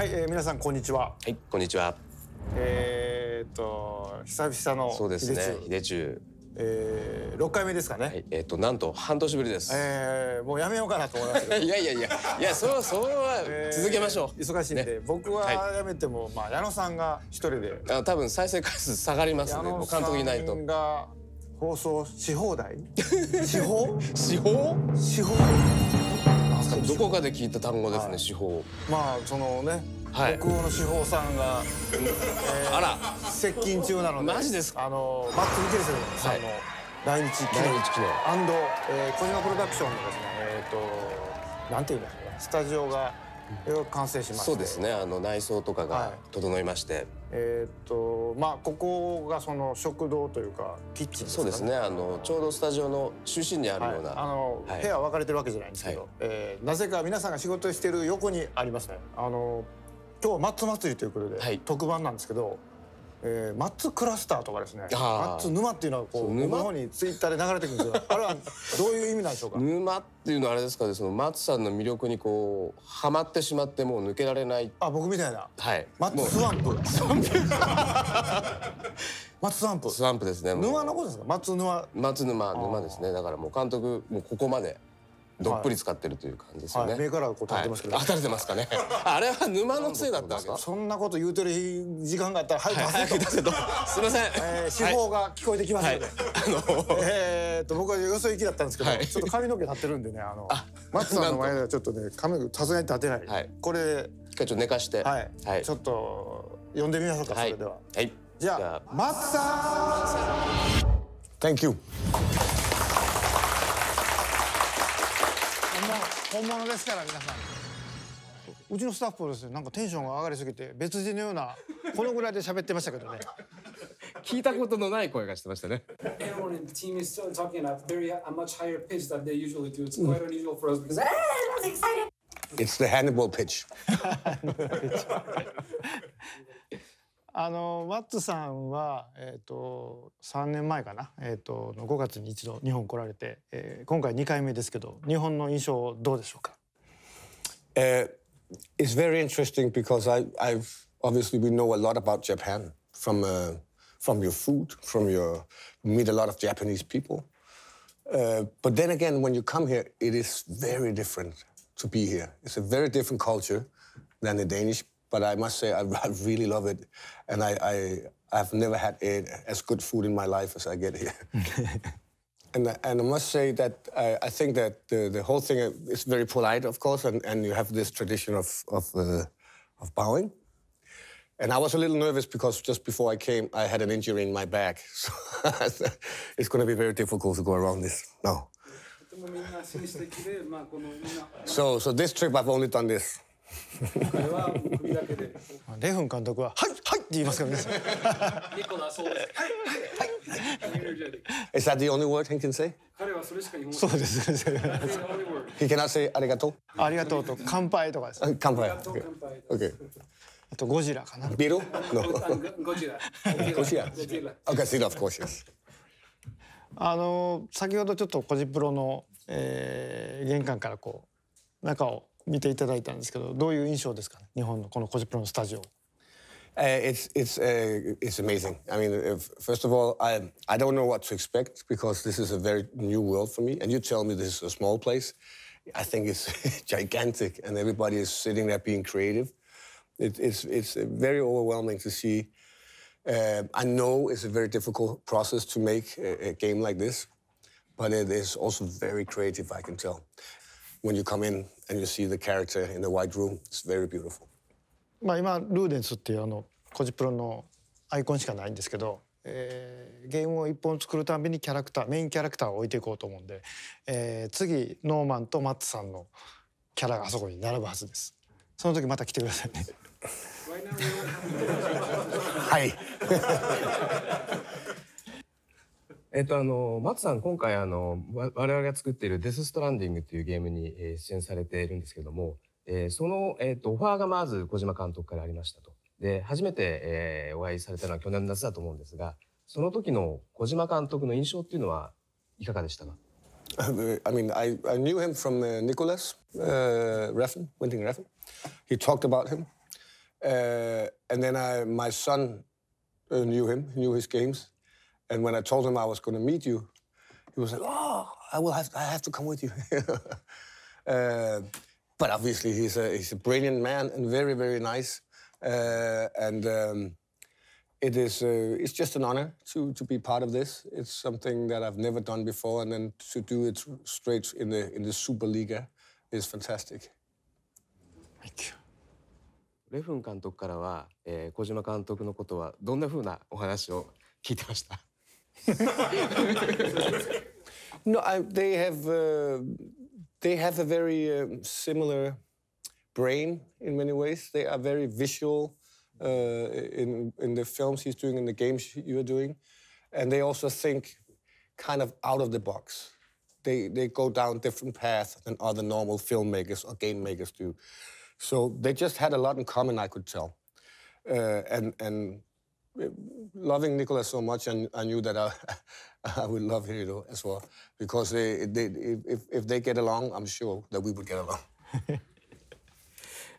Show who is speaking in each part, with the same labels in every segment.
Speaker 1: はい、えー、皆さんこんにちは。はい、こんにちは。えー、っと久々のそうですね、
Speaker 2: 秀中。えー、6回目ですかね、はい、えー、っとなんと半年ぶりです、
Speaker 1: えー、もうやめようかなと思います いやいやいやいやそう そうは続けましょう、えー、忙しいんで、ね、僕はやめても、はい、まあ矢野さんが一人であ多分再生回数下がりますね監督いないとが放送
Speaker 2: し放題 し放し放し放題どこかで聞いた単語ですね、司法。まあそのね、はい、北欧の司法さんが、
Speaker 1: あら接近中なのでマジですあのマッツ・ミケルセンさんの来日記念、アンド、えー、小島プロダクションのですねえっ、となんていうんですかねスタジオがうん、よう完成しましそうです
Speaker 2: ねあの内装とかが整いまして、はい、
Speaker 1: えー、っとまあここがその食堂というか
Speaker 2: キッチン、ね、そうですねあのちょうどスタジオの中心にあるような、はい、あの、はい、部屋分かれてるわけじゃないんですけど、はい、
Speaker 1: えー、なぜか皆さんが仕事してる横にありますねあの今日は松祭りということで、特番なんですけどえー、マッツクラスターとかですねマッツ沼っていうのはこう沼の方に
Speaker 2: ツイッターで流れてくるんですよ あれはどういう意味なんでしょうか沼っていうのはあれですかねそのマッツさんの魅力にこうハマってしまってもう抜けられないあ僕みたいなはいマッツスワンプ マッツスワンプスワンプですね沼のことですかマッツ沼マッツ沼沼ですねだからもう監督もうここまでどっぷり使ってるという感じですよね。目からこう垂ってますけど、はい、れてますかね。あれは沼のせいだったんですか。そんなこと言うてる
Speaker 1: 時間があったら早く早く出せと。すみません。えー、手法が聞こえてきますので。あのえっと僕はよそ行きだったんですけど、ちょっと髪の毛立ってるんでねあの松さんの前ではちょっとね髪の毛さすがに立てない。はい、
Speaker 2: これ一回ちょっと寝かして、はい、
Speaker 1: ちょっと呼んでみましょうか、それでは。はい。じゃあ松さん。Thank you. 本物ですから皆さんうちのスタッフはですねなんかテンションが上がりすぎて別人のような
Speaker 2: このぐらいで喋ってましたけどね聞いたことのない声がしてましたね。
Speaker 1: あのワッツさんは、えーと、と3年前かな、えーと、との5月に一度日本来られて、えー、今回2回目ですけど日本の印象どうでしょうか、
Speaker 3: え h It's very interesting because I, I've obviously we know a lot about Japan from,、uh, from your food, from your meet a lot of Japanese people. Uh, but then again, when you come here, it is very different to be here. It's a very different culture than the Danish But I must say, I, I really love it. And I, I, I've never had a, as good food in my life as I get here. and, and I must say that I, I, think that the, the whole thing is very polite, of course, and, and you have this tradition of, of, uh, of bowing. And I was a little nervous because just before I came, I had an injury in my back. So it's going to be very difficult to go around this now. so, so this trip, I've only done this. はだけで。レフン監督は、はい、はいって言いますから
Speaker 1: ね。ニコラそうです。はい、はい、
Speaker 3: Is that the only word he can say?
Speaker 1: 彼はそれしか日本語。そうです。
Speaker 3: he cannot say ありがとう。ありがとうと乾杯とかです。乾杯。o k あとゴジラかな。ビル？No. ゴジラ。ゴジラ。Okay, still of course yes.
Speaker 1: あの先ほどちょっとコジプロの、玄関からこう中を見ていただいたんですけどどういう印象ですかね日本のこのコジプロのスタジオ。
Speaker 3: Uh, it's it's uh, it's amazing. I mean, if, uh, first of all, I I don't know what to expect because this is a very new world for me. And you tell me this is a small place, I think it's gigantic, and everybody is sitting there being creative. It, it's it's very overwhelming to see. Uh, I know it's a very difficult process to make a, a game like this, but it is also very creative. I can tell when you come in and you see the character in the white room. It's very beautiful.
Speaker 1: まあ今ルーデンスっていうあのコジプロのアイコンしかないんですけど、えー、ゲームを一本作るたびにキャラクターメインキャラクターを置いていこうと思うんで、えー、次ノーマンとマッツさんのキャラがあそこに並ぶはずです。その時また来てくださいね。
Speaker 2: はい。えっと、あの、松さん、今回、あの、我々が作っているデス・ストランディングというゲームに出演されているんですけども、えー、その、えっ、と、オファーがまず小島監督からありましたと。で、初めて、えー、お会いされたのは去年の夏だと思うんですが、その時の小島監督の印象っていうのは
Speaker 3: いかがでしたか I mean, I, I knew him from uh, Nicholas uh, Refn, f Winting Refn. f He talked about him. Uh, and then I, my son uh, knew him, knew his games. And when I told him I was going to meet you, he was like, "Oh, I will have, I have to come with you." uh, but obviously, he's a he's a brilliant man and very very nice. Uh, and um, it is uh, it's just an honor to to be part of this. It's something that I've never done before, and then to do it straight in the in the Superliga is fantastic. Thank you. レフン監督からは、えー、小島監督のことはどんなふうなお
Speaker 2: 話を聞いてました
Speaker 3: no, I, they have uh, they have a very uh, similar brain in many ways. They are very visual uh, in in the films he's doing, in the games you're doing, and they also think kind of out of the box. They they go down different paths than other normal filmmakers or game makers do. So they just had a lot in common, I could tell, uh, and and loving Nicholas so much, and I knew that I, I would love Hiro as well because they, they, if, if they get along, I'm sure that we would get along.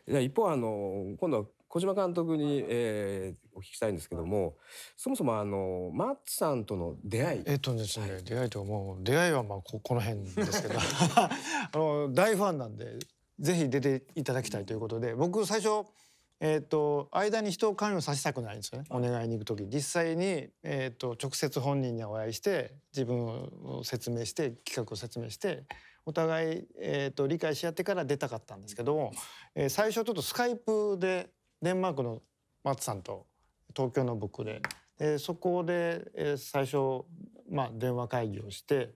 Speaker 3: 一方あの今度は小島監督に、えー、
Speaker 2: お聞きしたいんですけどもそもそもあのマッツさんとの出会いえっとですね、はい、出会いともう出会いはまあここの辺ですけどあの大ファンなんで
Speaker 1: ぜひ出ていただきたいということで僕最初えーと、間に人を関与させたくないんですよねお願いに行く時実際に、えーと、直接本人にお会いして自分を説明して企画を説明してお互い、えーと、理解し合ってから出たかったんですけども、えー、最初ちょっとスカイプでデンマークの松さんと東京の僕ででそこで、えー、最初、まあ、電話会議をして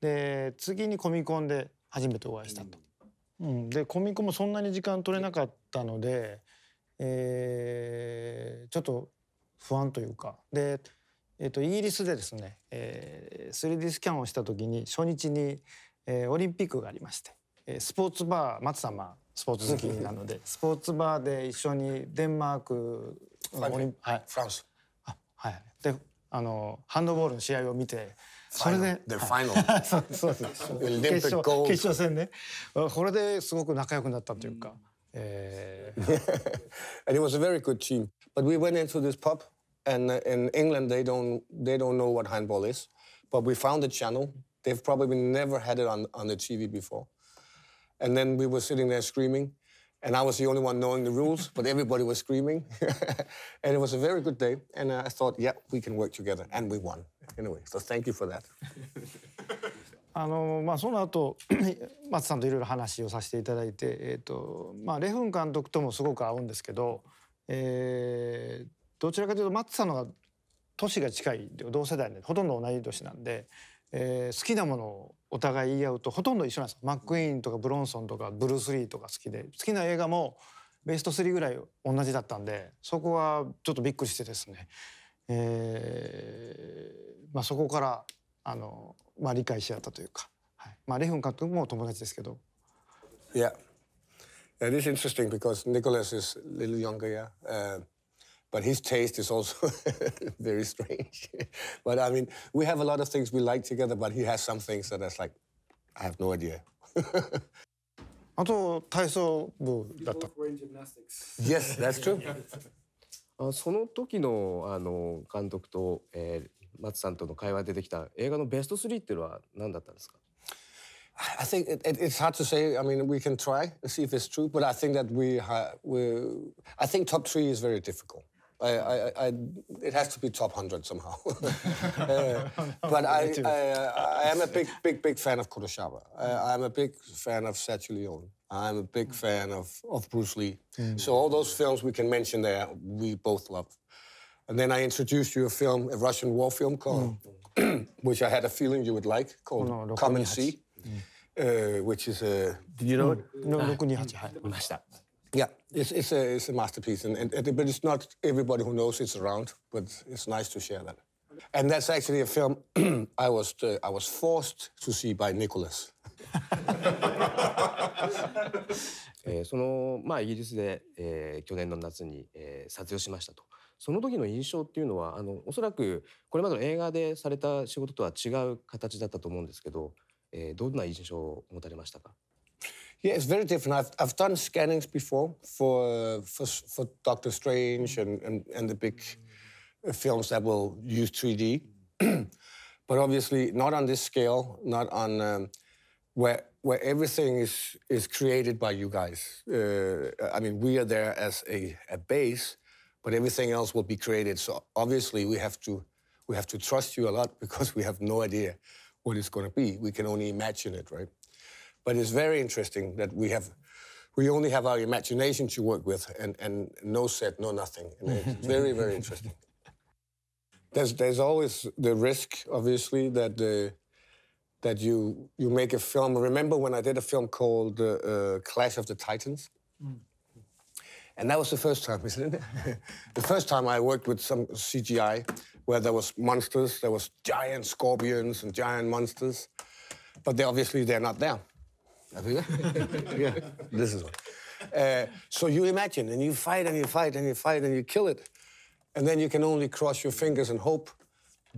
Speaker 1: で次にコミコンで初めてお会いしたと。うん、でコミコンもそんなに時間取れなかったので。えー、ちょっと不安というかで、えーと、イギリスでですね、えー、3D スキャンをした時に初日に、えー、オリンピックがありまして、えー、スポーツバー松様スポーツ好きなのでスポーツバーで一緒にデンマークオリンはい、フランスあはいであのハンドボールの試合を見てそれで、はい、そうそうでう決勝決勝戦ねこれですごく仲良くなったというか。うん
Speaker 3: Uh, and it was a very good team. But we went into this pub, and in England they don't they don't know what handball is, but we found a channel. They've probably never had it on on the TV before. And then we were sitting there screaming, and I was the only one knowing the rules, but everybody was screaming. and it was a very good day. And I thought, yeah, we can work together. And we won. Anyway, so thank you for that.
Speaker 1: あのまあ、その後 松さんといろいろ話をさせていただいて、えーとまあ、レフン監督ともすごく合うんですけど、えー、どちらかというと松さんのが年が近い同世代でほとんど同じ年なんで、えー、好きなものをお互い言い合うとほとんど一緒なんですマック・イーンとかブロンソンとかブルース・リーとか好きで好きな映画もベスト3ぐらい同じだったんでそこはちょっとびっくりしてですね、えーまあ、そこからあの、まあ、理解し合ったというか、はいまあ、レフン監督も友達ですけど。
Speaker 3: いや、a h It is interesting because Nicholas is a little younger, yeah. Uh, but his taste is also very strange. but I mean, we have a lot of things we like together, but he has some things that is like, I have no idea. あとた。Yes, that's true.
Speaker 2: その時のあの監督と、え松さんとの会話出てきた映画のベスト3っていうのは何だったんですか
Speaker 3: I think it, it, it's hard to say. I mean, we can try see if it's true, but I think that we have. I think top three is very difficult. I, I, I it has to be top hundred somehow. uh, but I, I, I, am a big, big, big fan of Kurosawa. Uh, I, am a big fan of Sergio Leone. I'm a big fan of, of Bruce Lee. Mm. So all those films we can mention there, we both love. And then I introduced you a film, a Russian war film called, mm. which I had a feeling you would like, called no, Come and See, mm. uh, which is a. Did you know it? Hmm. No, uh, yeah, it's, it's, a, it's a masterpiece, and, and, and, but it's not everybody who knows it's around, but it's nice to share that. And that's actually a film I, was, uh, I was forced to see by Nicholas.
Speaker 2: えー、そのまあイギリスで、えー、去年の夏に、えー、撮影しましたと。その時の印象っていうのはあのおそらくこれまでの映画でされた仕事とは違う形だったと思
Speaker 3: うんですけど、えー、どんな印象を持たれましたか Yeah, it's very different. I've, I've done scannings before for, for, for Doctor Strange and, and, and the big films that will use 3D. but obviously, not on this scale, not on. Um, where where everything is is created by you guys. Uh, I mean, we are there as a, a base, but everything else will be created. So obviously, we have to we have to trust you a lot because we have no idea what it's going to be. We can only imagine it, right? But it's very interesting that we have we only have our imagination to work with and, and no set, no nothing. And it's very, very interesting. There's, there's always the risk, obviously, that the that you you make a film. Remember when I did a film called uh, uh, Clash of the Titans? Mm. And that was the first time, isn't it? the first time I worked with some CGI, where there was monsters, there was giant scorpions and giant monsters, but they obviously they're not there. yeah, this is one. Uh, so you imagine, and you fight and you fight and you fight and you kill it, and then you can only cross your fingers and hope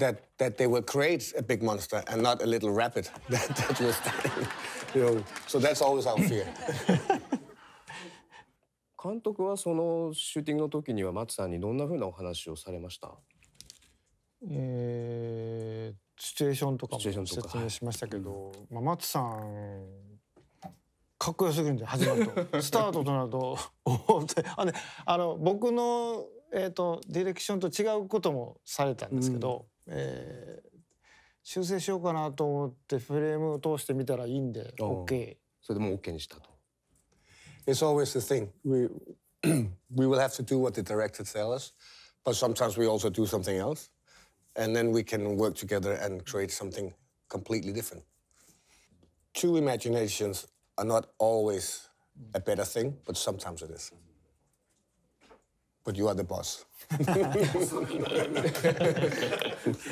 Speaker 3: that that they will create a big monster and not a little rabbit that, that was you know so that's always our fear
Speaker 2: 監督はそのシューティングの時には松さんにどんなふうなお話をされました
Speaker 1: えー、シチュエーションとかも説明しましたけど、まあ、松さんかっこよすぎるんで始まるとスタートとなるとあの僕のえーと、とディレクションと違うこともされたんですけど、えー、修正しようかなと思ってフレームを通してみたらいいんで OK
Speaker 3: それでもう OK にしたと It's always the thing we we will have to do what the director tells us but sometimes we also do something else and then we can work together and create something completely different two imaginations are not always a better thing but sometimes it is but you are the boss.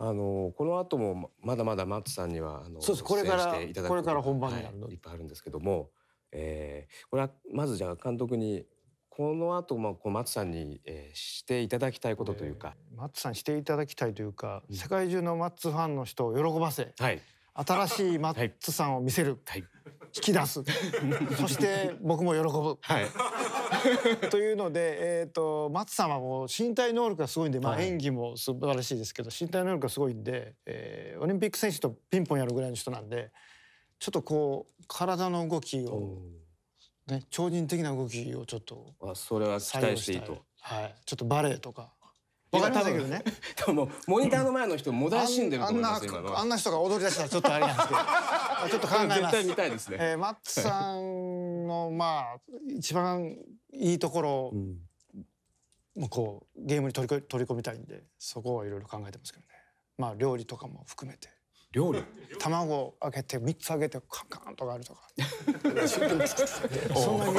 Speaker 3: あのこの後も
Speaker 2: まだまだマッツさんにはあのそうですこれからこれから本番になる、はい、いっぱいあるんですけども、えー、これはまずじゃあ監督にこの後まあこう松さんに、えー、していただきたいことというか、
Speaker 1: えー、松さんしていただきたいというか、うん、世界中のマッツファンの人を喜ばせ、はい、新しいマッツさんを見せる、はい、引き出す、そして僕も喜ぶ、はい、というので、えーと、さんはも身体能力がすごいんで、まあ、演技も素晴らしいですけど、はい、身体能力がすごいんで、えー、オリンピック選手とピンポンやるぐらいの人なんでちょっとこう体の動きを、ね、超人的な動きをちょっと
Speaker 2: あそれは期待していいと、はい、ちょっとバレエとか。わかけどね。でもモニターの前の人もだしんでると思いますあん
Speaker 1: な人が踊り出したらちょっとあれなんですけど、
Speaker 2: ちょっと考えます。絶対見たいですね。えー、マッツさ
Speaker 1: んのまあ一番いいところを、もこうゲームに取り取り込みたいんでそこはいろいろ考えてますけどねまあ料理とかも含めて料理卵を開けて3つ開けてカンカンとかあるとか
Speaker 2: そんなゲームじ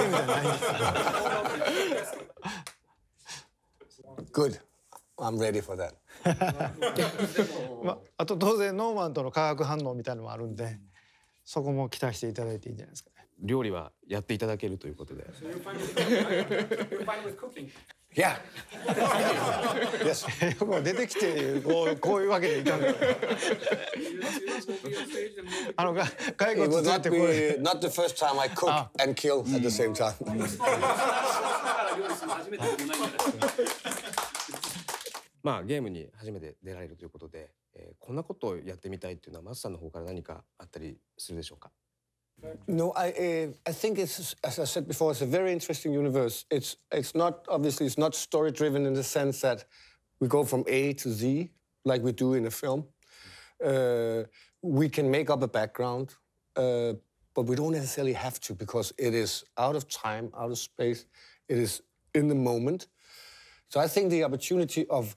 Speaker 2: ゃな
Speaker 3: い Good I'm ready for that
Speaker 1: まあと当然ノーマンとの化学反応みたいのもあるんでそこも期待していただいていいんじゃないですかね
Speaker 3: 料理は
Speaker 2: やっていただけるということで。いや、いや、もう出てきて、こう、こういうわけでいたんだ。
Speaker 3: あの、外国だって、これ。Not the first time I cook and kill at the same time.
Speaker 2: まあ、ゲームに初めて出られるということで、えー、こんなことをやってみたいっていうのは、松さんの方から何かあったりするでしょうか。
Speaker 3: No, I uh, I think it's as I said before, it's a very interesting universe. It's it's not obviously it's not story driven in the sense that we go from A to Z like we do in a film. Uh, we can make up a background, uh, but we don't necessarily have to because it is out of time, out of space. It is in the moment. So I think the opportunity of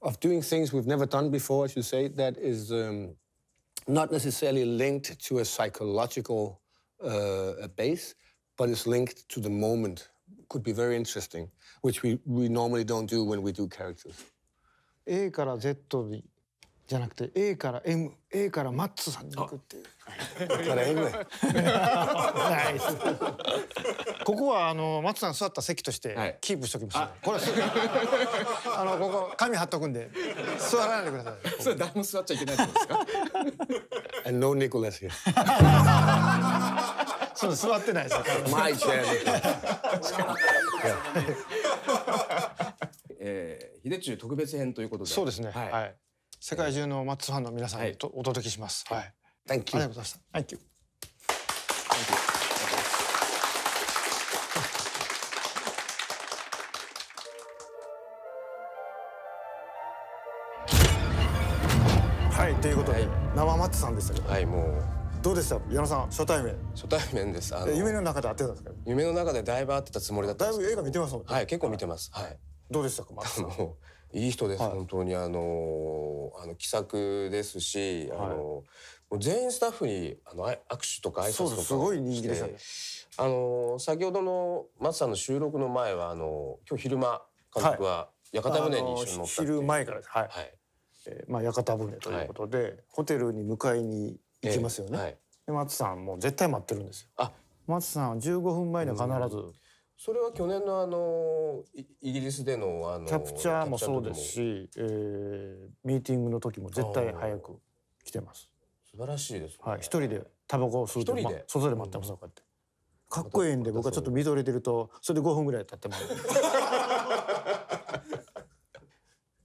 Speaker 3: of doing things we've never done before, as you say, that is. Um, not necessarily linked to a psychological uh, base, but it's linked to the moment. Could be very interesting, which we, we normally don't do when we do characters.
Speaker 1: A から Z にじゃなくて A から MA からマッツさんに行くっていう。ここはあのマッツさん座った席としてキープしときます、ね。これすあのここ紙貼っとくんで座らないでください。それ誰も座っちゃいけないですか。
Speaker 3: no n i c o そう座ってないですよ。My c
Speaker 2: えー、秀忠特別編ということで。そうですね。
Speaker 1: はい世界中のマッツファンの皆さんにと、お届けします。はい。ありがとうございました。Thank you. はいということで、はい、
Speaker 2: 生松さんでしたけどはいもうどうでした矢野さん初対面初対面ですあの夢の中で会ってたんですか夢の中でだいぶ会ってたつもりだっただいぶ映画見てますもん、ね、はい結構見てますはいどうでしたかマさんいい人です、はい、本当にあのあの気さくですし、はい、あのもう全員スタッフにあの握手とか挨拶とかすごい人気です、ね。あの先ほどの松さんの収録の前はあの今日昼間監督は屋形船に一緒に乗った昼前からです。
Speaker 1: はい。はい、えー、まあ屋形船という
Speaker 2: ことで、ホテル
Speaker 1: に迎えに行きますよね。えー、で松さんもう絶対待ってるんですよ。あ、松さんは15分前には必ず、うん
Speaker 2: それは去年のあのイギリスでのあのキャプチャーもそうですし、えー、
Speaker 1: ミーティングの時も絶対早く来てます
Speaker 2: 素晴らしいです、
Speaker 1: ね、はい、一人でタバコを吸うと、ま、外で待ってます、うん、こうやかっこいいんで、僕はちょっと緑とるとそれで5分ぐらい経ってます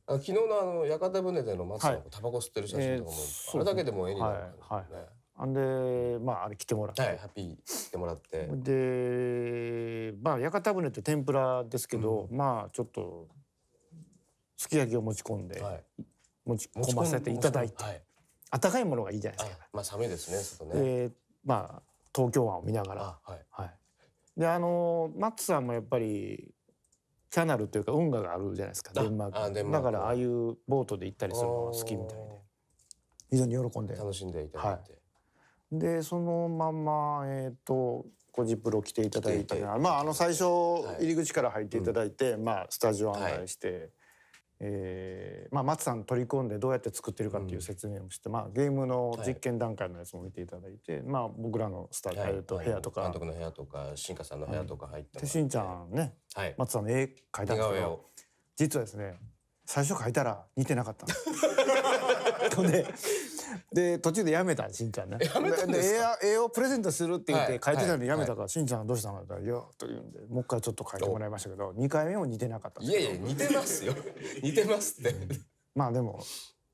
Speaker 2: 昨日のあの屋形船での松さん、タバコ吸ってる写真とかも、えー、あれだけでも絵になるからね、はいはいあんでまああれ来てもらって、はい、ハッピー来てもらって
Speaker 1: でまあ屋形船って天ぷらですけど、うん、まあちょっとすき焼きを持ち込んで、はい、持ち込ませていただいて、はい、温かいものがいいじゃないですか、
Speaker 2: まあ寒いですね外ね、え
Speaker 1: まあ東京湾を見ながらはい、はい、であのマッツさんもやっぱりキャナルというか運河があるじゃないですか
Speaker 2: デンマークだからああいうボートで行ったりするのが好きみたいで非常に喜んで楽しんでいただいて、はい、
Speaker 1: でそのままえっ、ー、とコジプロ来ていただいてまああの最初入り口から入っていただいて、はい、まあスタジオ案内して、はい、えー、まあ松さん取り込んでどうやって作ってるかっていう説明もして、うん、まあゲームの実験段階のやつも見ていただいて、はい、まあ僕らのスタジオ、はい、と部屋とか監督
Speaker 2: の部屋とか新
Speaker 1: 華さんの部屋とか入ってでしんちゃんね、はい、松さんの絵描いたんですけど実はですね最初描いたら似てなかった んでで途中でやめたしんちゃんね。やめたんですか。絵をプレゼントするって言って書いてたのにやめたから、しんちゃんどうしたのだよと言うんでもう一回ちょっと書いてもらいましたけど2回目も似てなかったいやいや似てますよ
Speaker 2: 似てますって。まあでも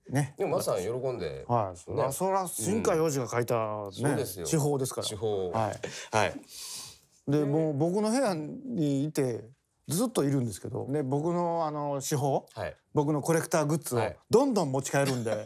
Speaker 2: ね。でもまさに喜んで。はい。それは。そら新海洋二が書いたね、よ。地方ですから。地方。は
Speaker 1: い。はい。で、もう僕の部屋にいて。ずっといるんですけど、ね、僕のあの手法、はい、僕のコレクターグッズをどんどん持ち帰るんで、は い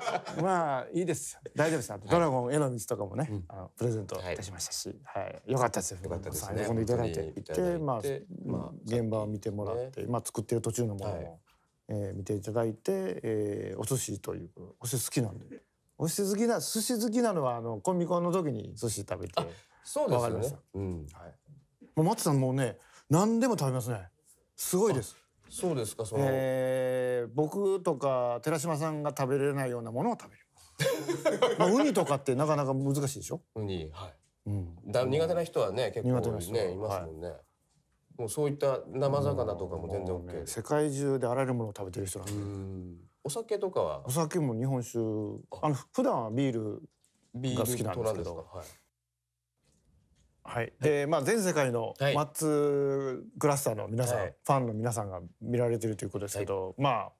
Speaker 1: まあいいです大丈夫ですあと、ドラゴンへの道とかもね、あのプレゼントいたしましたし、はいよかったですよよかったですね喜んでいただいていてまあ、現場を見てもらって、まあ、作ってる途中のものも、え見ていただいて、えー、お寿司というお寿司好きなんでお寿司好きな寿司好きなのはあのコンビコンの時に寿司食べてそうですね、うんはい、もう松さんもうね何でも食べますねすごいですそうですかその、えー、僕とか寺島さんが食べれないようなものを食べる まあウニとかってなかなか難しいでし
Speaker 2: ょウニはい、うん、だ苦手な人はね結構ねいますもんね、はいもうそういった生魚とかも全然 OK、ー。世界中であらゆるものを食べてる人なんでお酒とかは
Speaker 1: お酒も日本酒あの普段はビールが好きなんですけど、はい、はいでまあ、全世界のマッツグラスターの皆さん、はい、ファンの皆さんが見られてるということですけど、はい、まあ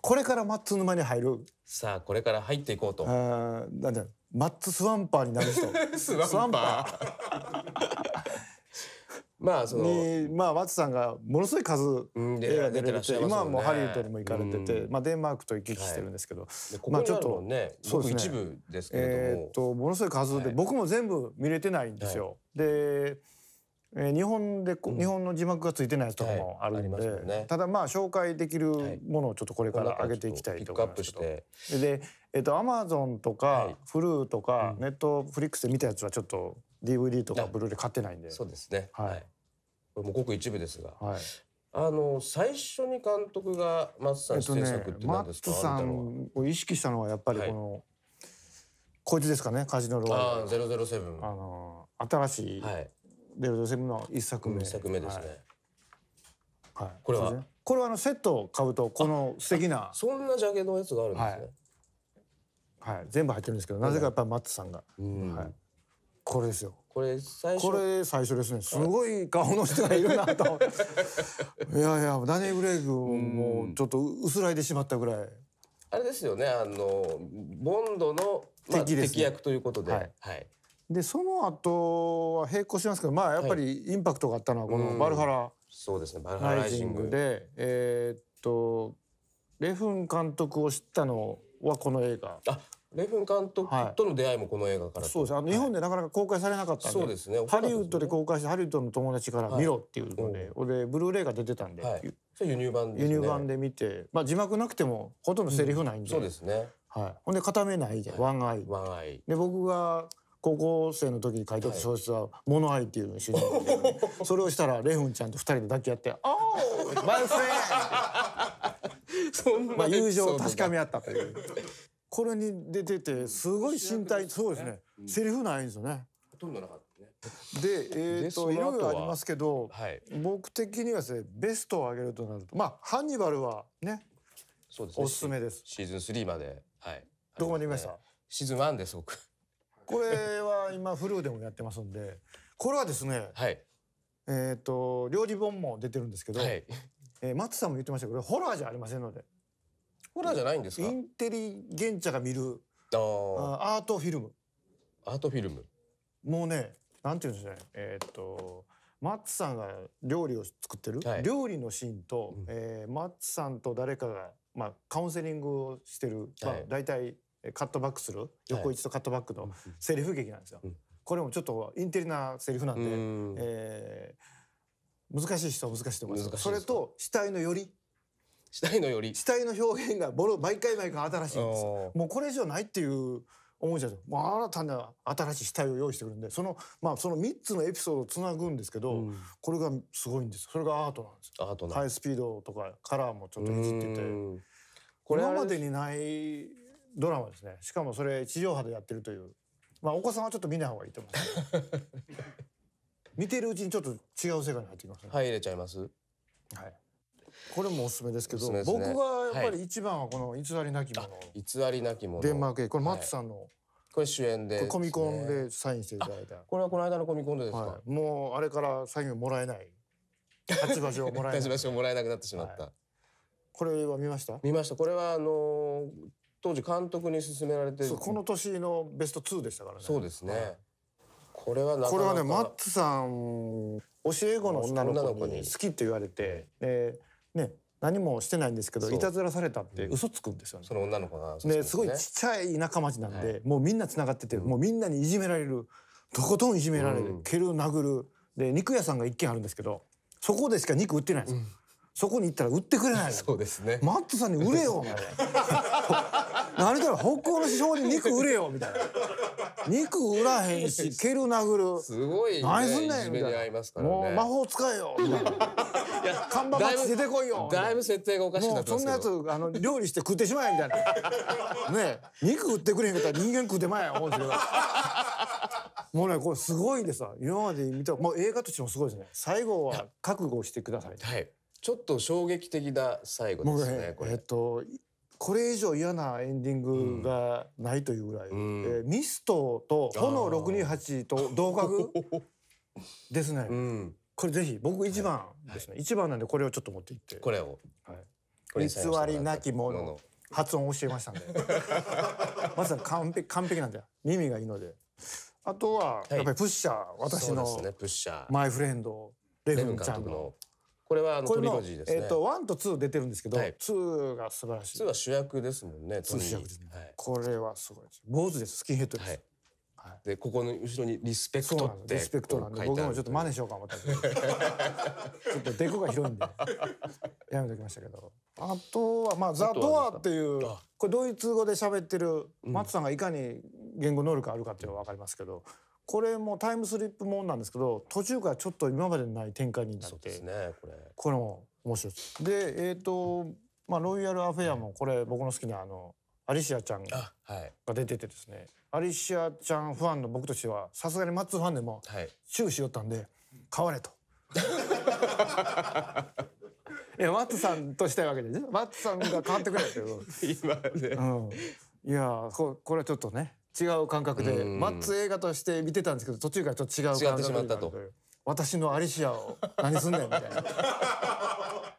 Speaker 1: これからマッツ沼に入る
Speaker 2: さあこれから入っていこうと
Speaker 1: あなんだマッツスワンパーになる人 スワンパ
Speaker 2: ー
Speaker 1: まあそのにまあマッツさんがものすごい数映画出てて今はもうハリウッドにも行かれてて、まあ、デンマークと行き来してるんですけど、まあちょっとそうですね、えっとものすごい数で、僕も全部見れてないんですよ。で、えー、日本で、うん、日本の字幕がついてないやつとかもあるんで、はいね、ただまあ紹介できるものをちょっとこれから上
Speaker 2: げていきたいと思います
Speaker 1: で、えっ、ー、とアマゾンとかフルーとか、ネットフリックスで見たやつはちょっと DVD とかブルーレイ
Speaker 2: 買ってないんで、そうですね。はい。これもごく一部ですが、はい、あの最初に監督が松さん制作って何ですか、えっとね、さんを意識したのはやっぱりこの、は
Speaker 1: い、こいつですかねカジノロワール。あゼ
Speaker 2: ロゼロセブン。あの
Speaker 1: 新しいレルドセブンの一作目、一作目ですね、はい、これはね、これはあのセットを買うとこの素敵なそんなジャケットのやつがあるんですね、はい、全部入ってるんですけど、なぜかやっぱりマットさんが、はい、これですよ。
Speaker 2: これ最初これ最初で
Speaker 1: すね。すごい顔の人がいるなと。いやいや、ダニー・ブレイクもうちょっと薄らいでしまったぐらい。
Speaker 2: あれですよね。あのボンドの、まあ、敵役ということで、はい。
Speaker 1: でその後は並行しますけどまあやっぱりインパクトがあったのはこの「バルハラ」
Speaker 2: そうですね「バルハラライジング」で
Speaker 1: えー、っとレフン監督を知ったのはこの映画。あ
Speaker 2: レフン監督との出会いもこの映画から、はい、そうです
Speaker 1: あの日本でなかなか公開されなかったんではい、そうですね、ハリウッドで公開してハリウッドの友達から見ろっていうので、はい、俺ブルーレイが出てたんで、
Speaker 2: はい、輸入
Speaker 1: 版で、ね、輸入版で見て、まあ、字幕なくてもほとんどセリフないんで、うん、そうですねはい、ほんで固めないで、ワンアイ。ワンアイ。で、僕が高校生の時に書いてた小説は「モノアイ」っていうのに主人公で、ね、それをしたらレフンちゃんと二人で抱き合って「お ー万歳!」
Speaker 2: まあ友情を確かめ合ったという
Speaker 1: これに出ててすごい身体そうですね、セリフないんですよね。
Speaker 2: ほとんどなかったね
Speaker 1: でえーと、といろいろありますけど、はい、僕的にはですねベストを上げるとなるとまあハンニバルはね
Speaker 2: そうですねおすすめですシーズン3まではいどこまで見ました、ね、シーズン1です僕
Speaker 1: これは今フルでもやってますんでこれはですね、はい、えっ、と料理本も出てるんですけど、はい、えー、松さんも言ってましたけどホラーじゃありませんので
Speaker 2: ホラーじゃないんですかイン
Speaker 1: テリゲンチャが見る
Speaker 2: あ
Speaker 1: アートフィルムアートフィルムもうねなんていうんですかねえー、っとマッツさんが料理を作ってる、はい、料理のシーンと、うん、えー、マッツさんと誰かが、まあ、カウンセリングをしてる、まあ、はい、大体カットバックする横一とカットバックのセリフ劇なんですよ。これもちょっとインテリなセリフなんで、んえー、難しい人は難しいと思いますそれと死体のより死体のより死体の表現が毎回毎回新しいんですもうこれ以上ないっていう思うじゃんもう新たな新しい死体を用意してくるんでその,、まあ、その3つのエピソードをつなぐんですけど、うん、これがすごいんですそれがアートなんで
Speaker 2: すアートなハイ
Speaker 1: スピードとかカラーもちょっといじっててこれ今までにないドラマですねしかもそれ地上波でやってるというまあお子さんはちょっと見ない方がいいと思います、見てるうちにちょっと違う世界に入ってきます
Speaker 2: ねはい入れちゃいますはいこれもおすすめですけど、ね、僕はやっぱり一番はこの偽りなきもの、はい、偽りなきものデンマークへこれマッツさんの、はい、これ主演で、ね、コミコンでサインしていただいたこれはこの間のコミコンでですか、はい、もうあれからサインをもらえない立場上もらえない 立場上もらえなくなってしまった、これは見ました見ましたこれはあのー、当時監督に勧められてこの年のベスト2でしたからねそうですね、はい、これはなかなかこれはねマッツ
Speaker 1: さん教え子の女の子に
Speaker 2: 好きって言われて、
Speaker 1: えー、ね何もしてないんですけどいた
Speaker 2: ずらされたって嘘つくんですよね。その女の子がで、す,、ね、すごいちっ
Speaker 1: ちゃい田舎町なんで、はい、もうみんなつながってて、もうみんなにいじめられるとことんいじめられる、うん、蹴る殴るで肉屋さんが一軒あるんですけどそこでしか肉売ってないんですうんそこに行ったら売ってくれない そうですねマッツさんに売れよ 何だら北欧の師匠で肉売れよみたいな。肉売らへんし、蹴る殴る。すごい、ね。何すんねんみたいな。いね、もう魔法使えよ みたいな。いや、看板待ち出てこいよ。だいぶ
Speaker 2: 設定がおかしいなってますけど。そ
Speaker 1: んなやつ、あの料理して食ってしまえみたいな。ね肉売ってくれへんかったら人間食ってまえよ、思うんでもうねこれすごいんでさ今まで見たもう映画としてもすごいですね最後は覚悟してくださいはいちょっと衝撃的
Speaker 2: な最後ですね
Speaker 1: これえっとこれ以上嫌なエンディングがないというぐらい、うん、えー、ミストと炎628と同格ですね、うん、これぜひ僕一番ですね、はい、番なんでこれをちょっと持っていっ
Speaker 2: てこれを、はい、偽
Speaker 1: りなきもの発音教えましたんで まさに完璧完璧なんだよ耳がいいのであとはやっぱりプッシャー、はい、私の、
Speaker 2: マイフレンドレフンちゃんのこれはあのトリロジーですね。えっ、ー、とンとツー出てるんですけど、はい、が素晴らしい。ツーは主役ですもんね。ツー主役ですね、はい。これはすごいです。坊主です。スキンヘッドです。はい、でここの後ろにリスペクトってリスペクトなんで僕もちょっ
Speaker 1: と真似しようか思ったけど ち
Speaker 2: ょっとデコが広いんで
Speaker 1: やめときましたけどあとはまあ「ザ・ドア」っていうこれドイツ語で喋ってる松さんがいかに言語能力あるかっていうのは分かりますけどこれもタイムスリップもんなんですけど途中からちょっと今までにない展開になっ
Speaker 2: て、ね、これ
Speaker 1: これも面白いですでえっ、ー、と、まあ、ロイヤル・アフェアもこれ僕の好きなあのアリシアちゃんが出ててですね、はい、アリシアちゃんファンの僕としてはさすがにマッツファンでもチューしよったんで「買われと」いやマッツさんとしたいわけでマッツさんが変わってくれって 今ね、うん、いやここれちょっとね違う感覚でマッツ映画として見てたんですけど途中からちょっと違う感覚違ってしまったと私のアリシアを何すんねんみたいな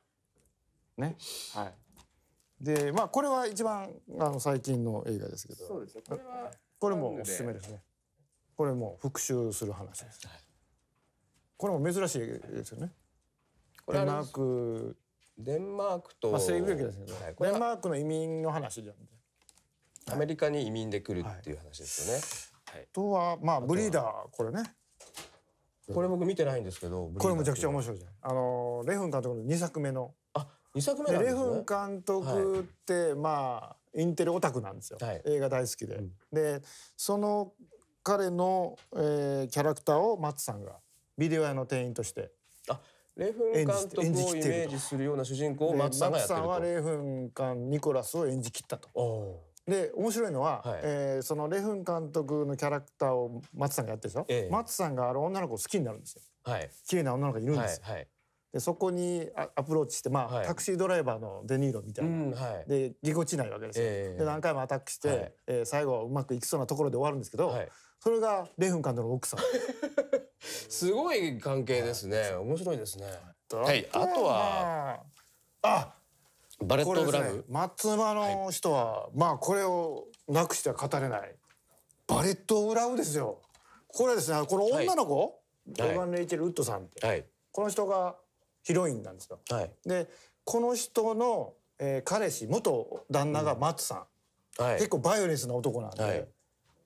Speaker 1: ねはいでまあこれは一番あの最近の映画ですけどそうですこれはこれもおすすめですねこれも復讐する話です、はい、これも珍しいですよねこれデンマークデンマークと、まあ、西部劇ですけど、はい、デンマークの移民の話じゃんで
Speaker 2: アメリカに移民で来るっていう話ですよね。はい、あ
Speaker 1: とはまあブリーダーこれね。
Speaker 2: これ僕見てないんですけどこれむちゃくちゃ面白いじゃ
Speaker 1: んあのレフン監督の二作目のあ二作目なんですねレフン監
Speaker 2: 督っ
Speaker 1: て、まあインテルオタクなんですよ、はい、映画大好きで、でその彼の、えー、キャラクターを松さんがビデオ屋の店員としてあ
Speaker 2: レフン監督をイメージするような主人公を松さんがやってると松さんは
Speaker 1: レフン監ニコラスを演じ切ったとで面白いのは、はい、えー、そのレフン監督のキャラクターを松さんがやってるでしょ、ええ、松さんがある女の子を好きになるん
Speaker 2: ですよ、はい、
Speaker 1: 綺麗な女の子がいるんですよ、はいはい、でそこにアプローチして、まあ、はい、タクシードライバーのデニーロみたいな、うんはい、でぎこちないわけですよ、えー、で何回もアタックして、はい、えー、最後うまくいきそうなところで終わるんですけど、はい、それがレフン監督の奥さん すご
Speaker 2: い関係ですね、面白いですね、はい、あとはあバレットブラブ、ね、松葉の人は、はい、まあこれをなくしては語
Speaker 1: れないバレットブラブですよこれですねこの女の子、はい、ロバン・レイチェル・ウッドさんって、はい、この人がヒロインなんですよ、はい、でこの人の、えー、彼氏元旦那がマッツさん、うん、結構バイオレンスな男なんで,、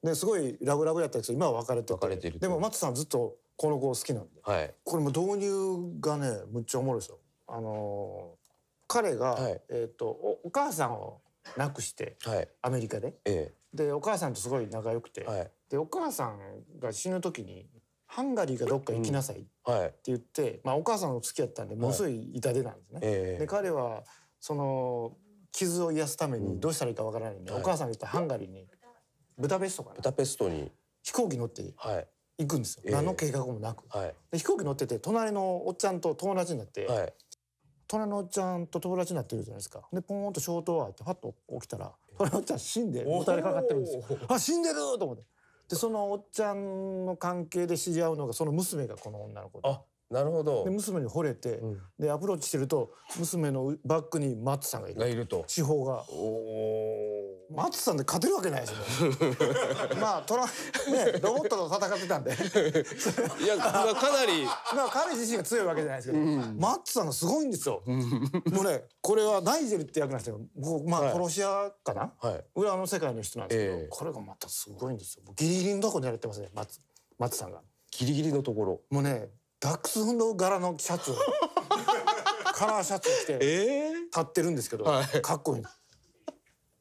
Speaker 1: ですごいラブラブやったんですけど今は別れて別れてるでもマッツさんずっとこの子好きなんで、これも導入がねむっちゃおもろいですよあのー彼が、はい、えっ、ー、とおお母さんを亡くして、はい、アメリカで、ええ、でお母さんとすごい仲良くて、はい、でお母さんが死ぬ時にハンガリーがどっか行きなさいって言って、うんはい、まあ、お母さんの付き合ったんでものすごい痛手なんですね。え、え、で彼はその傷を癒すためにどうしたらいいかわからないんで、うん、お母さんが言ったハンガリーに
Speaker 2: ブダペストかなブダペストに飛行機乗って行くんですよ、何の計画もなく、はい、
Speaker 1: で飛行機乗ってて隣のおっちゃんと友達になって、はい、隣のおっちゃんと友達になってるじゃないですか。で、ポーンと消灯あって、パッと起きたら、隣のおっちゃん死んで、もたれかかってるんですよ。あ、死んでると思って。で、そのおっちゃんの関係で知り合うのが、その娘がこの女の子で。あ、なるほどで娘に惚れて、うん、でアプローチしてると娘のバックにマッツさんがいるがいるとがおマッツさんで勝てるわけないですよ まあトラねロボットと戦ってたんで
Speaker 2: いや、まあ、かなり
Speaker 1: まあ彼自身が強いわけじゃないですけど、うん、マッツさんがすごいんですよ、もうねこれはナイジェルって役なんですけどまあ、はい、殺し屋かな、はい、裏の世界の人なんですけど、えー、これがまたすごいんですよギリギリのとこ狙ってますねマッツマッツさんがギリギリのところもうねダックスフンド柄のシャツ カラーシャツ着て立ってるんですけど、えー、かっこいい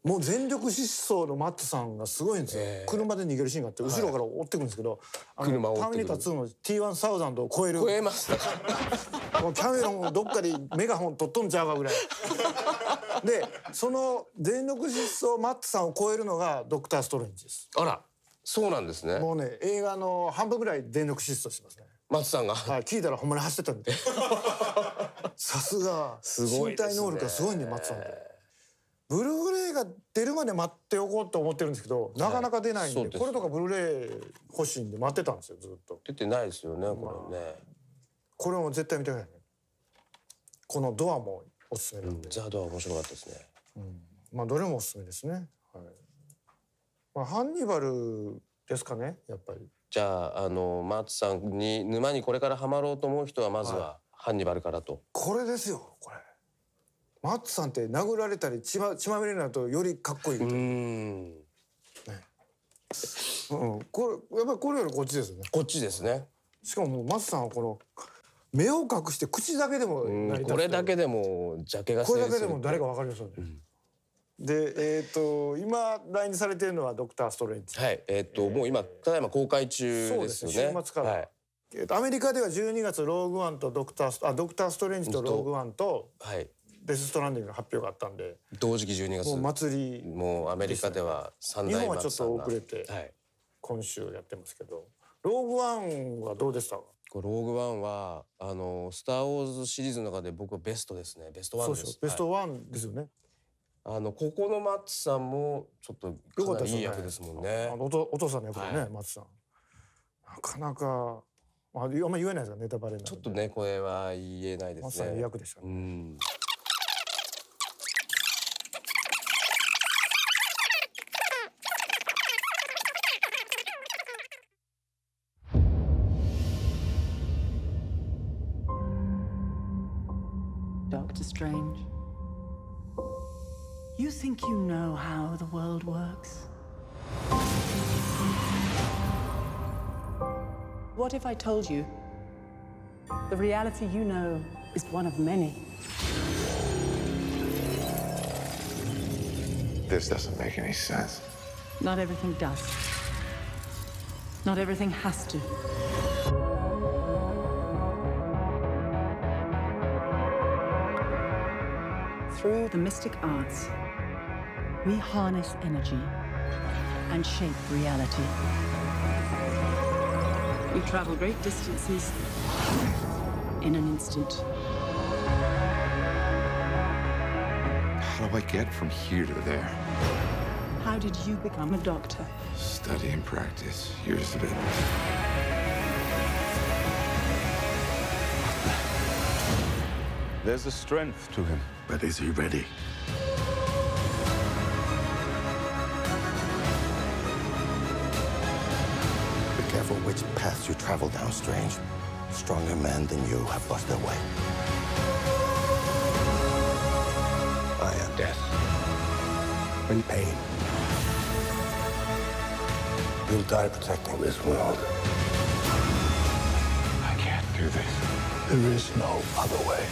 Speaker 1: もう全力疾走のマットさんがすごいんですよ、車で逃げるシーンがあって後ろから追ってくるんですけど、はい、あのファミリカ2の T1000 を超える超えましたもうキャメロンをどっかでメガホン取っとんちゃうかぐらい でその全力疾走マットさんを超えるのがドクター・ストレンジです
Speaker 2: あらそうなんですねもうね映
Speaker 1: 画の半分ぐらい全力疾走してますね松さんが、はい、聞いたらほんまに走ってたんで さすが身体能力がすごいね松さんって、ブルーレイが出るまで待っておこうと思ってるんですけど、なかなか出ないんではいで、これとかブルーレイ欲しいんで待ってたんですよずっ
Speaker 2: と出てないですよねこれね、まあ、
Speaker 1: これも絶対見てくださいねこのドアもおす
Speaker 2: すめなんで、うん、ザ・ドア面白かったですね、う
Speaker 1: ん、まあどれもおすすめですねはいまあハンニバルですかねやっぱり
Speaker 2: じゃああの松さんに沼にこれからハマろうと思う人はまずはハンニバルからと。
Speaker 1: これですよこれ。松さんって殴られたり血ま血まみれになるとよりかっこいいみたいな。うん、ね。うん、これやっぱりこれよりこっちですね。こっちですね。しかももうマさんはこの目を隠して口だけでもこれだけ
Speaker 2: でもジャケがこれだ
Speaker 1: けでも誰か分かりますよね。うんで、えっ、ー、と今ラインされているのはドクターストレン
Speaker 2: ジ。はい。えっ、ー、と、えー、もう今ただいま公開中ですよね。週末から。はい、ア
Speaker 1: メリカでは12月ローグワンとドクターあドクターストレンジとローグワンと、はい、デス・ストランディングの発表があったんで
Speaker 2: 同時期12月もう祭り、ね、もうアメリカでは3日本はちょっと遅れて、はい、今週やってますけどローグワンはどうでしたローグワンはあのスター・ウォーズシリーズの中で僕はベストですねベストワンですベストワンですよね、あのここのマさんもちょっとかいい役ですもんね。お
Speaker 1: お父さんの役だね、はい、マさん。なかなか。あ、あんま言えないですか、ネタバレちょっとね、
Speaker 2: これは言えないですね。マの役でした、ね、うん。
Speaker 1: Doctor Strange.
Speaker 2: You think you know how the world works? What if I told you the reality you know is one of many?
Speaker 3: This doesn't make any sense.
Speaker 2: Not everything
Speaker 1: does. Not everything has to.
Speaker 2: Through the mystic arts, we harness energy and shape reality. We travel great distances in an instant.
Speaker 3: How do I get from here to there?
Speaker 2: How did you become a doctor?
Speaker 3: Study and practice, years of it. There's a strength to him. But is he ready? Which paths you travel down, Strange, stronger men than you have lost their way. I am death and pain. You'll die protecting this world. I can't do this. There is no other way.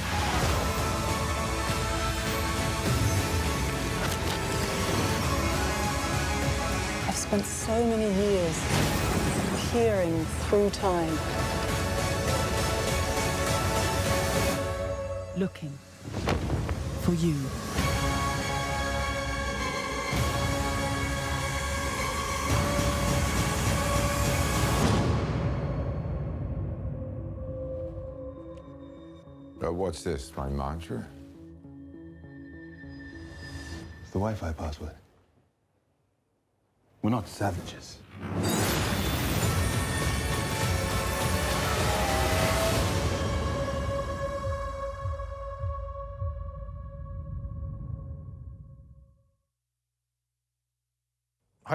Speaker 1: I've spent
Speaker 2: so many years disappearing through time. Looking for you.
Speaker 3: Uh, what's this, my mantra? It's the Wi-Fi password. We're not savages.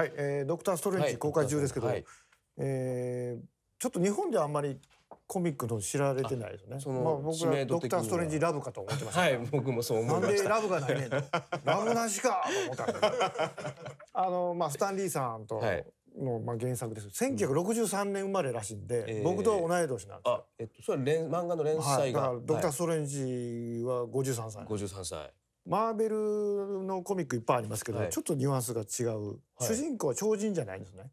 Speaker 1: い、えー、ドクターストレンジ公開中ですけど、はい、えー、ちょっと日本ではあんまりコミック
Speaker 2: の知られてないですね。そのまあ僕はドクターストレンジラ
Speaker 1: ブかと思ってました。は
Speaker 2: い、僕もそう思いましラブがないねん。
Speaker 1: ラブなしかと思った あのまあスタンリーさんとのまあ原作です。1963年生まれらしいんで、僕と同い年なんです
Speaker 2: あ、えっとそれは漫画の連載が。はい、ドクターストレンジは53歳。53歳。
Speaker 1: マーベルのコミックいっぱいありますけど、はい、ちょっとニュアンスが違う、はい、主人公は超人じゃないんですね。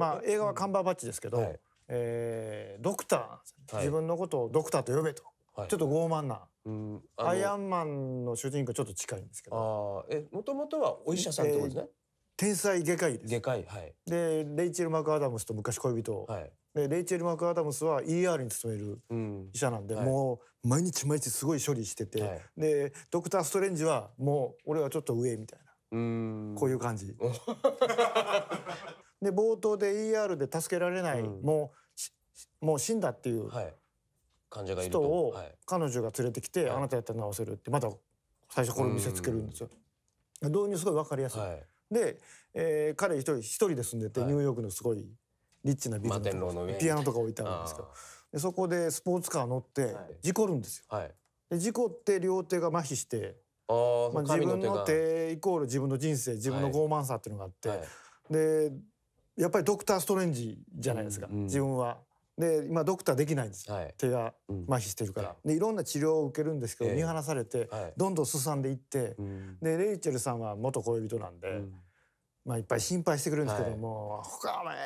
Speaker 1: まあ、映画はカンバーバッチですけど、うんはい、えー、ドクター、自分のことをドクターと呼べと、はい、ちょっと傲慢な、うん、アイアンマンの主人公ち
Speaker 2: ょっと近いんですけどえもともとはお医者さんってことですね、えー、天才外科医です外科医はい
Speaker 1: でレイチェル・マクアダムスと昔恋人でレイチェル・マクアダムスは ER に勤める医者なんで、うんはい、もう毎日毎日すごい処理してて、はい、でドクター・ストレンジはもう俺はちょっと上みたいなこういう感じ。で冒頭で ER で助けられない、うん、もうもう死んだっていう、人を彼女が連れてきて、あなたやったら治せるってまた最初これ見せつけるんですよ。導入すごい分かりやすい、で、えー、彼一人一人で住んでて、ニューヨークのすごいリッチなビルのピアノとか置いてあるんですけどでそこでスポーツカー乗って事故るんですよ。はい、で事故って両手が麻痺して
Speaker 2: まあ、自分の
Speaker 1: 手イコール自分の人生自分の傲慢さっていうのがあって、はい、でやっぱりドクター・ストレンジじゃないですか、うんうん、自分は。で今ドクターできないんです、はい、手が麻痺してるから、うん、でいろんな治療を受けるんですけど、えー、見放されて、はい、どんどんすさんでいって、うん、でレイチェルさんは元恋人なんで、うん、まあ、いっぱい心配してくれるんですけども「はい、他お前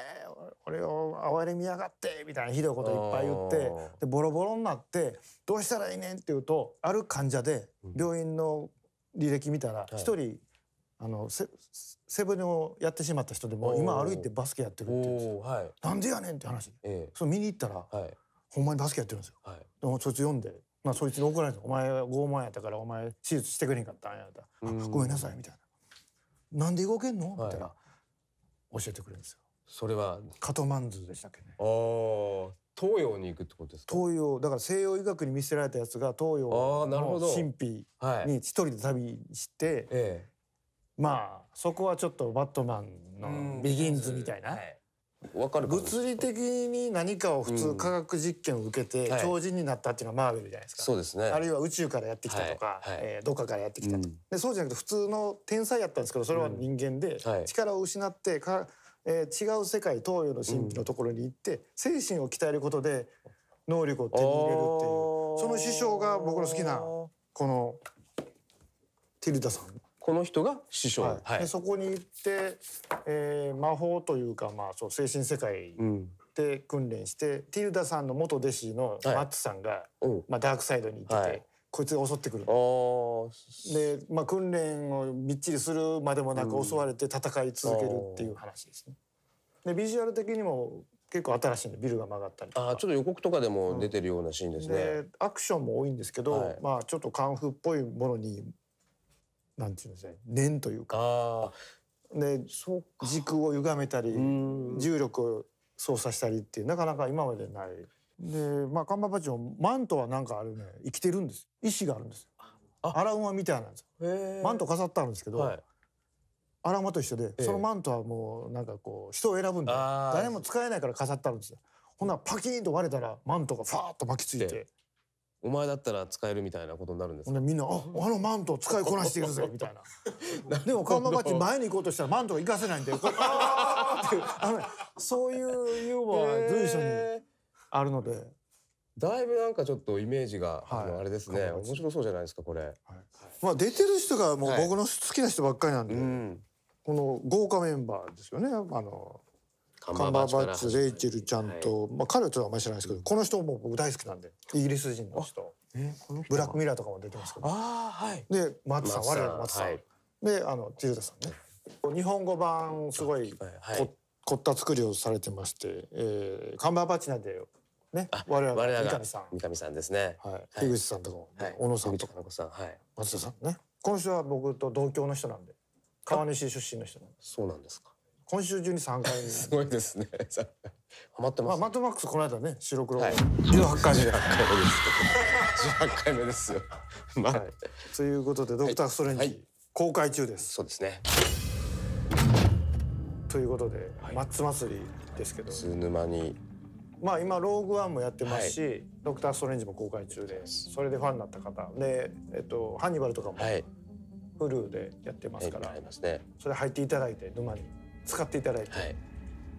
Speaker 1: れを哀れみやがってみたいなひどいこといっぱい言ってでボロボロになってどうしたらいいねんって言うとある患者で病院の履歴見たら一人、あのセセブンをやってしまった人でも今歩いてバスケやってるって言うんですよ、なんでやねんって話、ええ、そ見に行ったら、はい、ほんまにバスケやってるんですよ、はい、でもそいつ読んで、まあ、そいつに怒られて「お前は傲やったからお前手術してくれんかっ
Speaker 2: たんや」ったら「ご
Speaker 1: めんなさい」みたいな「なんで動けんの?」み
Speaker 2: たいな、教えてくれるんですよそれは
Speaker 1: カトマンズでしたっけね。
Speaker 2: ああ。東洋に行くってことです
Speaker 1: か東洋だから西洋医学に見せられたやつが東洋の神秘に一人で旅して、まあそこはちょっとバットマンのビギンズみたいな。わかる物理的に何かを普通科学実験を受けて超人になったっていうのはマーベルじゃないです
Speaker 2: か、そうですねある
Speaker 1: いは宇宙からやってきたとか、はえどっかからやってきたと、でそうじゃなくて普通の天才やったんですけどそれは人間で、力を失って科学えー、違う世界東洋の神秘のところに行って、精神を鍛えることで能力
Speaker 2: を手に入れるっていうその師匠が
Speaker 1: 僕の好きなこのティルダさん。この人が師匠、はいはい、でそこに行って、えー、魔法というか、まあ、そう精神世界で訓練して、うん、ティルダさんの元弟子のマッツさんが、はい、まあ、ダークサイドに行ってて、こいつが襲ってくる。で、まあ、訓練をみっちりするまでもなく襲われて戦い続けるって
Speaker 2: いう話ですね。
Speaker 1: でビジュアル的にも結構新しいんでビルが曲がったりと
Speaker 2: かあちょっと予告とかでも出てるようなシーンですね。うん、で
Speaker 1: アクションも多いんですけど、はい、まあちょっとカンフーっぽいものになんていうんですね念というかで軸を歪めたり重力を操作したりっていうなかなか今までない。で、まあ、カンバパチのマントはなんかあれね、生きてるんです。意志があるんですアラウマみたいなんですマント飾ってあるんですけど、はい、アラウマと一緒で、そのマントはもうなんかこ
Speaker 2: う人を選ぶんで、誰
Speaker 1: も使えないから飾ってあるんですよ。ほんならパキーンと割れたらマントがファーッ
Speaker 2: と巻きついて。お前だったら使えるみたいなことになるんですかみんな「ああ
Speaker 1: のマントを使いこなしているぜ」みたいな でもカンババチ前に行こうとしたらマントが行かせないんで「ああ!」
Speaker 2: あの、ね、そういうユーモア随所に。あるので。だいぶなんかちょっとイメージが、はい、あれですね面白そうじゃないですかこれ、はい、まあ出て
Speaker 1: る人がもう僕の好きな人ばっかりなんで、はいうん、この豪華メンバーですよねあのカンバーバッチレイチェルちゃんと、まあ彼はとあんまり知らないですけどこの人も僕大好きなんでイギリス人の人えこのブラックミラーとかも出てますけどあ、はい、で松さん我らの松さん、はい、であのティさんね日本語版すごい凝、はい、った作りをされてまして、えー、カンバーバッチなんでね、我らが三上さん
Speaker 2: 三上さんですね、はい、樋口さんとか、はい、小野さんとかさん、はい、
Speaker 1: 松田さんね今週は僕と同郷の人なんで川西出身の人なんで
Speaker 2: すそうなんですか
Speaker 1: 今週中に三回 すごいですね ハマってます、ね、まあ、マットマックスこの間ね白黒、はい、18回目十八回目です18回目ですよ、まあ、はい、ということで「ドクタース
Speaker 2: トレンジ、はい、公開中ですそうですね
Speaker 1: ということで、はい、松祭りですけ
Speaker 2: ど、津沼に
Speaker 1: まあ今ローグワンもやってますし、はい、ドクターストレンジも公開中で、それでファンになった方で、えっとハンニバルとかもフルでやってますから、はい、それ入っていただいて沼に使っていただいて、はい、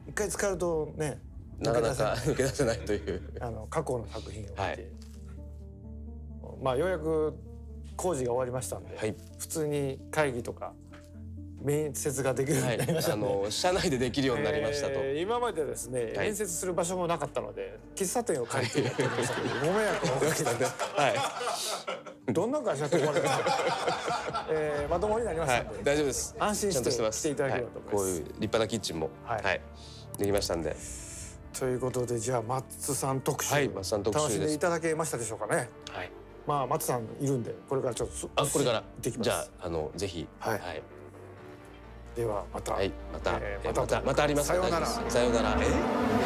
Speaker 1: 一回使うとね
Speaker 2: なかなか抜け出せないという
Speaker 1: あの過去の作品を見て、はい、まあようやく工事が終わりましたんで、はい、普通に会議とか面接ができるようになりました、ねはい、あの社内でできるようになりましたと、えー、今までですね、面接する場所もなかったので喫茶店を借りてやってました
Speaker 2: けど、はい、ご迷惑をおかけんはい、どんな会社って思われてえー、まともになりましたんで、はい、大丈夫です安心して来ていただければと思います、はい、こういう立派なキッチンも、はいできましたんで
Speaker 1: ということでじゃあ松さん特
Speaker 2: 集、はい、松さん特集楽しんでいた
Speaker 1: だけましたでしょうかねはいまあ松さんいるんでこれからちょっとあこれから
Speaker 2: じゃああのぜひ、はい、はい、ではまた。はい、また、えー、またまたまたあります。さようなら。さようなら。えー